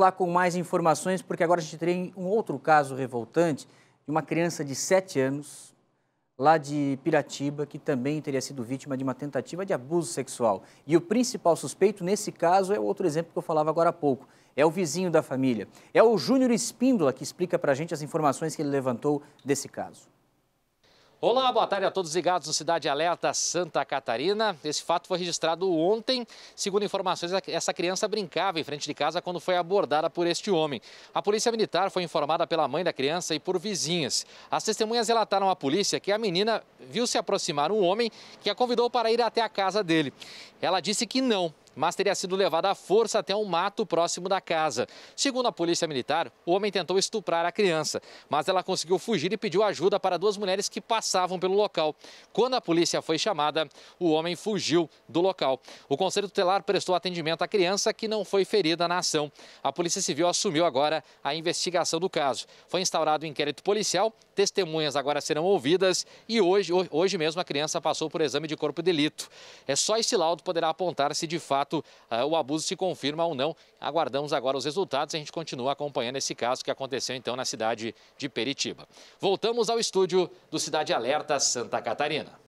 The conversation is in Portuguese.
lá com mais informações, porque agora a gente tem um outro caso revoltante de uma criança de 7 anos, lá de Piratiba, que também teria sido vítima de uma tentativa de abuso sexual. E o principal suspeito nesse caso é outro exemplo que eu falava agora há pouco. É o vizinho da família. É o Júnior Espíndola que explica para a gente as informações que ele levantou desse caso. Olá, boa tarde a todos ligados no Cidade Alerta Santa Catarina. Esse fato foi registrado ontem. Segundo informações, essa criança brincava em frente de casa quando foi abordada por este homem. A polícia militar foi informada pela mãe da criança e por vizinhas. As testemunhas relataram à polícia que a menina viu se aproximar um homem que a convidou para ir até a casa dele. Ela disse que não, mas teria sido levado à força até um mato próximo da casa. Segundo a polícia militar, o homem tentou estuprar a criança, mas ela conseguiu fugir e pediu ajuda para duas mulheres que passavam pelo local. Quando a polícia foi chamada, o homem fugiu do local. O Conselho Tutelar prestou atendimento à criança, que não foi ferida na ação. A Polícia Civil assumiu agora a investigação do caso. Foi instaurado um inquérito policial, testemunhas agora serão ouvidas e hoje, hoje mesmo a criança passou por exame de corpo de delito. É só esse laudo poderá apontar se de fato fato ah, o abuso se confirma ou não. Aguardamos agora os resultados e a gente continua acompanhando esse caso que aconteceu então na cidade de Peritiba. Voltamos ao estúdio do Cidade Alerta Santa Catarina.